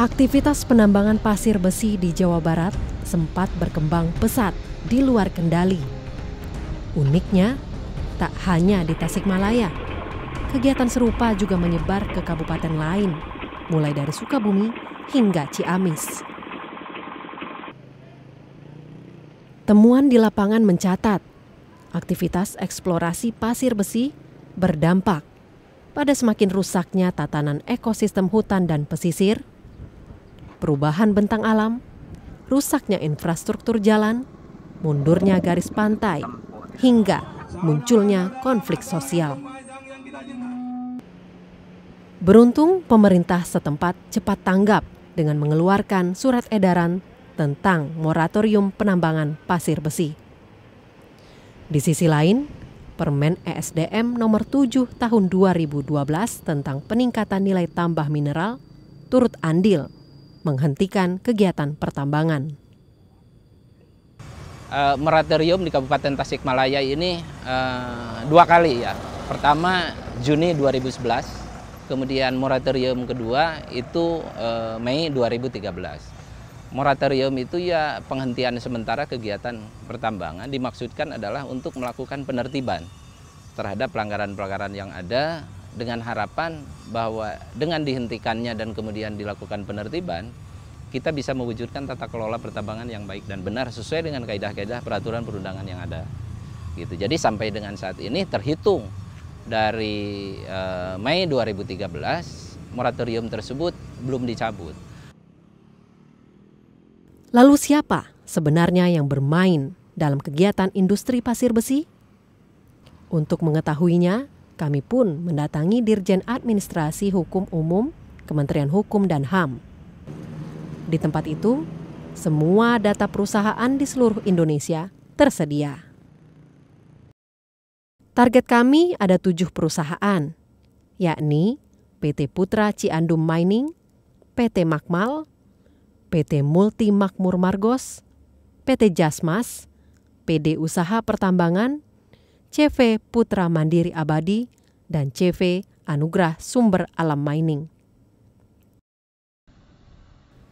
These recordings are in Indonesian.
Aktivitas penambangan pasir besi di Jawa Barat sempat berkembang pesat di luar kendali. Uniknya, tak hanya di Tasikmalaya. Kegiatan serupa juga menyebar ke kabupaten lain, mulai dari Sukabumi hingga Ciamis. Temuan di lapangan mencatat, aktivitas eksplorasi pasir besi berdampak pada semakin rusaknya tatanan ekosistem hutan dan pesisir, perubahan bentang alam, rusaknya infrastruktur jalan, mundurnya garis pantai, hingga munculnya konflik sosial. Beruntung, pemerintah setempat cepat tanggap dengan mengeluarkan surat edaran tentang moratorium penambangan pasir besi. Di sisi lain, Permen ESDM nomor 7 tahun 2012 tentang peningkatan nilai tambah mineral turut andil menghentikan kegiatan pertambangan. Uh, moratorium di Kabupaten Tasikmalaya ini uh, dua kali ya. Pertama Juni 2011, kemudian moratorium kedua itu uh, Mei 2013. Moratorium itu ya penghentian sementara kegiatan pertambangan dimaksudkan adalah untuk melakukan penertiban terhadap pelanggaran-pelanggaran yang ada dengan harapan bahwa dengan dihentikannya dan kemudian dilakukan penertiban, kita bisa mewujudkan tata kelola pertambangan yang baik dan benar sesuai dengan kaedah-kaedah peraturan perundangan yang ada. Gitu. Jadi sampai dengan saat ini terhitung dari eh, Mei 2013 moratorium tersebut belum dicabut. Lalu siapa sebenarnya yang bermain dalam kegiatan industri pasir besi? Untuk mengetahuinya, kami pun mendatangi Dirjen Administrasi Hukum Umum Kementerian Hukum dan HAM. Di tempat itu, semua data perusahaan di seluruh Indonesia tersedia. Target kami ada tujuh perusahaan, yakni PT Putra Ciandum Mining, PT Makmal, PT Multi Makmur Margos, PT Jasmas, PD Usaha Pertambangan, CV Putra Mandiri Abadi, dan CV Anugerah Sumber Alam Mining.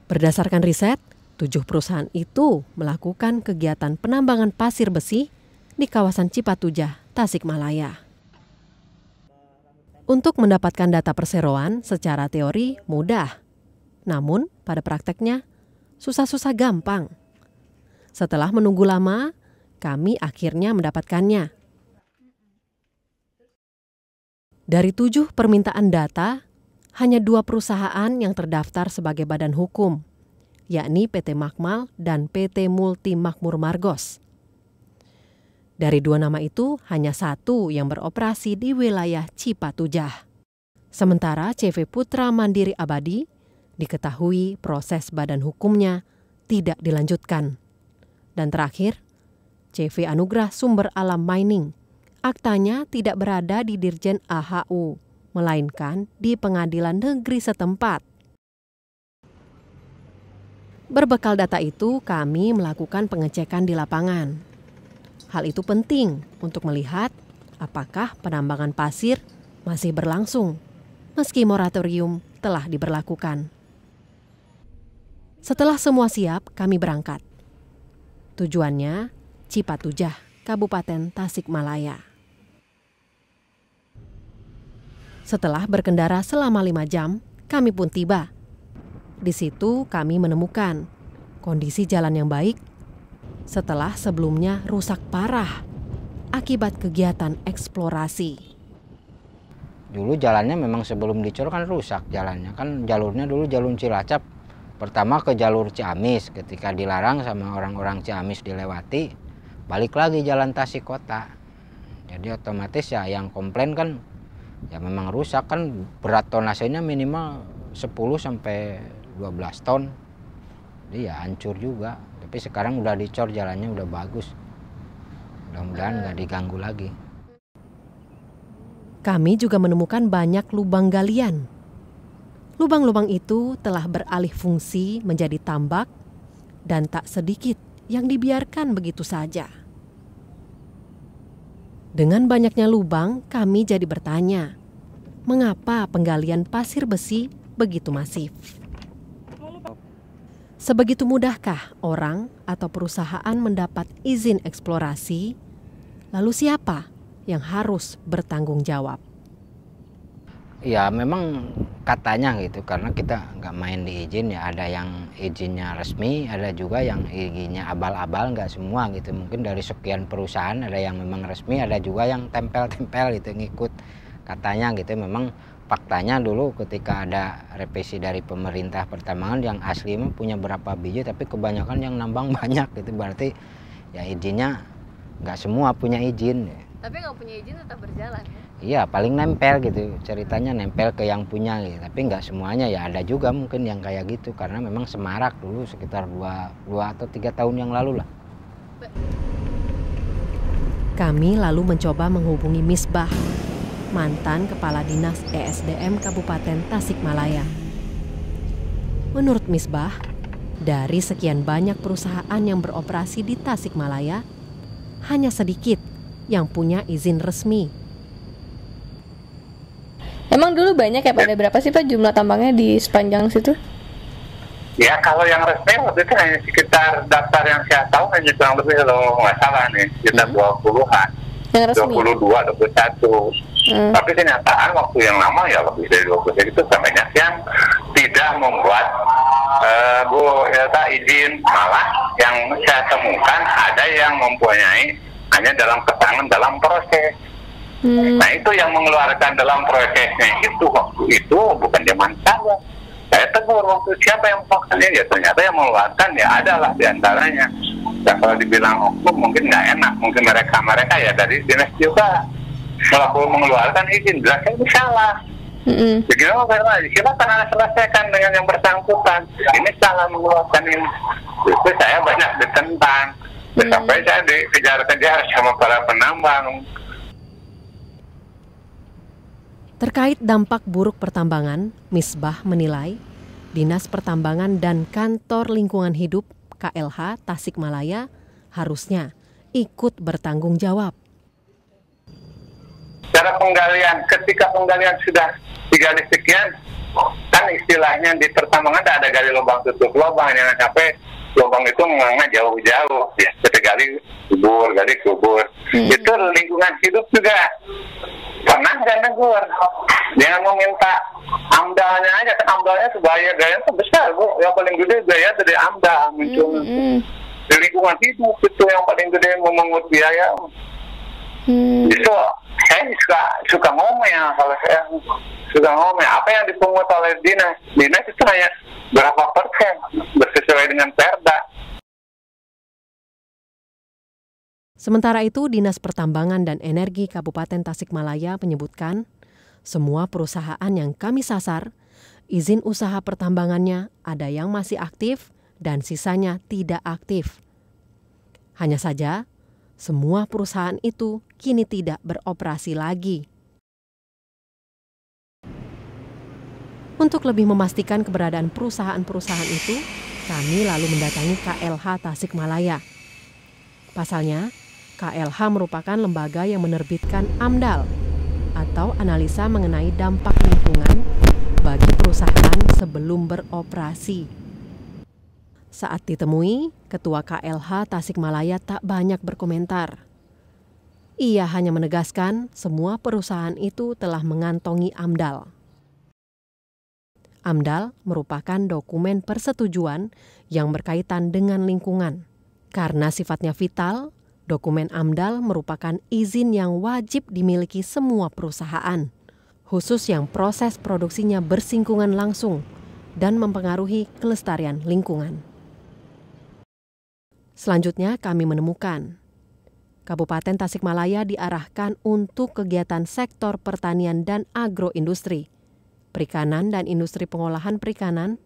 Berdasarkan riset, tujuh perusahaan itu melakukan kegiatan penambangan pasir besi di kawasan Cipatujah, Tasikmalaya. Untuk mendapatkan data perseroan secara teori mudah, namun pada prakteknya susah-susah gampang. Setelah menunggu lama, kami akhirnya mendapatkannya – Dari tujuh permintaan data, hanya dua perusahaan yang terdaftar sebagai badan hukum, yakni PT Makmal dan PT Multi Makmur Margos. Dari dua nama itu, hanya satu yang beroperasi di wilayah Cipatujah. Sementara CV Putra Mandiri Abadi diketahui proses badan hukumnya tidak dilanjutkan. Dan terakhir, CV Anugrah Sumber Alam Mining aktanya tidak berada di Dirjen AHU, melainkan di pengadilan negeri setempat. Berbekal data itu, kami melakukan pengecekan di lapangan. Hal itu penting untuk melihat apakah penambangan pasir masih berlangsung, meski moratorium telah diberlakukan. Setelah semua siap, kami berangkat. Tujuannya Cipatujah, Kabupaten Tasikmalaya. Setelah berkendara selama lima jam, kami pun tiba. Di situ kami menemukan kondisi jalan yang baik setelah sebelumnya rusak parah akibat kegiatan eksplorasi. Dulu jalannya memang sebelum dicor kan rusak jalannya kan jalurnya dulu jalur Cilacap pertama ke jalur Ciamis ketika dilarang sama orang-orang Ciamis dilewati balik lagi jalan Tasik Kota jadi otomatis ya yang komplain kan ya memang rusak kan berat tonasenya minimal 10 sampai 12 ton jadi ya hancur juga tapi sekarang udah dicor jalannya udah bagus mudah-mudahan nggak diganggu lagi kami juga menemukan banyak lubang galian lubang-lubang itu telah beralih fungsi menjadi tambak dan tak sedikit yang dibiarkan begitu saja. Dengan banyaknya lubang, kami jadi bertanya, mengapa penggalian pasir besi begitu masif? Sebegitu mudahkah orang atau perusahaan mendapat izin eksplorasi? Lalu siapa yang harus bertanggung jawab? Ya, memang katanya gitu karena kita nggak main di izin ya ada yang izinnya resmi ada juga yang izinnya abal-abal nggak semua gitu mungkin dari sekian perusahaan ada yang memang resmi ada juga yang tempel-tempel gitu ngikut katanya gitu memang faktanya dulu ketika ada revisi dari pemerintah pertambangan yang asli punya berapa biji tapi kebanyakan yang nambang banyak gitu berarti ya izinnya nggak semua punya izin ya tapi nggak punya izin tetap berjalan ya? Iya, paling nempel gitu. Ceritanya nempel ke yang punya gitu. Tapi nggak semuanya ya ada juga mungkin yang kayak gitu karena memang semarak dulu sekitar 2 dua atau 3 tahun yang lalu lah. Kami lalu mencoba menghubungi Misbah, mantan kepala dinas ESDM Kabupaten Tasikmalaya. Menurut Misbah, dari sekian banyak perusahaan yang beroperasi di Tasikmalaya, hanya sedikit yang punya izin resmi. Emang dulu banyak ya pada berapa sih Pak jumlah tambangnya di sepanjang situ? Ya kalau yang resmi waktu itu hanya sekitar daftar yang saya tahu hanya kurang lebih kalau nggak salah nih sekitar hmm. dua hmm. an, dua puluh dua, dua puluh satu. Hmm. Tapi kenyataan waktu yang lama ya lebih dari dua puluh itu banyak yang tidak membuat uh, Bu Elta izin malah yang saya temukan ada yang mempunyai hanya dalam ketangan dalam proses. Hmm. Nah itu yang mengeluarkan dalam prosesnya itu waktu itu bukan zaman saya. Saya tegur waktu siapa yang melakukannya ya ternyata yang mengeluarkan ya adalah diantaranya. Dan kalau dibilang hukum mungkin nggak enak, mungkin mereka mereka ya dari dinas juga melakukan mengeluarkan izin jelas ini salah. Mm-hmm. Oh, kita silakan anda selesaikan dengan yang bersangkutan. Ini salah mengeluarkan ini. Itu saya banyak ditentang hmm. sampai saya dibicarakan kejar sama para penambang Terkait dampak buruk pertambangan, Misbah menilai Dinas Pertambangan dan Kantor Lingkungan Hidup KLH Tasikmalaya harusnya ikut bertanggung jawab. Cara penggalian, ketika penggalian sudah digali sekian, kan istilahnya di pertambangan tidak ada gali lubang tutup lubang, jangan sampai lubang itu menganga jauh-jauh ya kita gali kubur gali kubur hmm. itu lingkungan hidup juga pernah nggak negur dia mau minta amdalnya aja kan amdalnya sebayar gaya itu besar bu yang paling gede gaya dari amdal muncul hmm. hmm. di lingkungan hidup itu yang paling gede memungut biaya hmm. itu saya suka suka ngomel kalau saya suka ngomel apa yang dipungut oleh dinas dinas itu hanya berapa persen bersesuai dengan perda Sementara itu, Dinas Pertambangan dan Energi Kabupaten Tasikmalaya menyebutkan, semua perusahaan yang kami sasar, izin usaha pertambangannya ada yang masih aktif dan sisanya tidak aktif. Hanya saja, semua perusahaan itu kini tidak beroperasi lagi. Untuk lebih memastikan keberadaan perusahaan-perusahaan itu, kami lalu mendatangi KLH Tasikmalaya. Pasalnya, KLH merupakan lembaga yang menerbitkan AMDAL atau analisa mengenai dampak lingkungan bagi perusahaan sebelum beroperasi. Saat ditemui, Ketua KLH Tasikmalaya tak banyak berkomentar. Ia hanya menegaskan semua perusahaan itu telah mengantongi AMDAL. AMDAL merupakan dokumen persetujuan yang berkaitan dengan lingkungan. Karena sifatnya vital, dokumen AMDAL merupakan izin yang wajib dimiliki semua perusahaan, khusus yang proses produksinya bersinggungan langsung dan mempengaruhi kelestarian lingkungan. Selanjutnya kami menemukan Kabupaten Tasikmalaya diarahkan untuk kegiatan sektor pertanian dan agroindustri, perikanan dan industri pengolahan perikanan,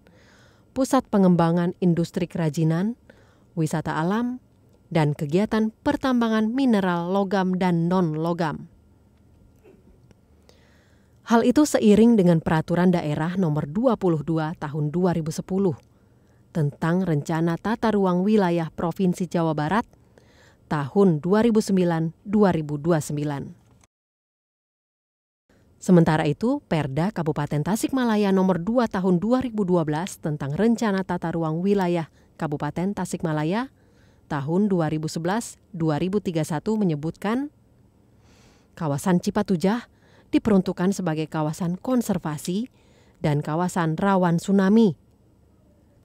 pusat pengembangan industri kerajinan, wisata alam, dan kegiatan pertambangan mineral logam dan non-logam. Hal itu seiring dengan peraturan daerah nomor 22 tahun 2010 tentang rencana tata ruang wilayah Provinsi Jawa Barat tahun 2009-2029. Sementara itu, Perda Kabupaten Tasikmalaya nomor 2 tahun 2012 tentang rencana tata ruang wilayah Kabupaten Tasikmalaya tahun 2011-2031 menyebutkan kawasan Cipatujah diperuntukkan sebagai kawasan konservasi dan kawasan rawan tsunami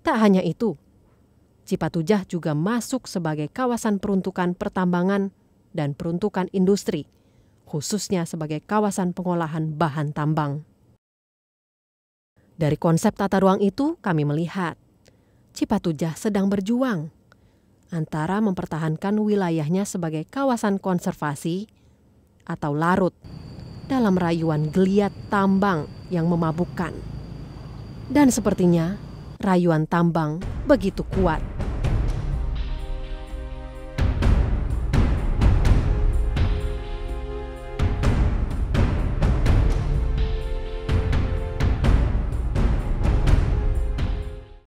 Tak hanya itu, Cipatujah juga masuk sebagai kawasan peruntukan pertambangan dan peruntukan industri, khususnya sebagai kawasan pengolahan bahan tambang. Dari konsep tata ruang itu, kami melihat Cipatujah sedang berjuang antara mempertahankan wilayahnya sebagai kawasan konservasi atau larut dalam rayuan geliat tambang yang memabukkan. Dan sepertinya rayuan tambang begitu kuat.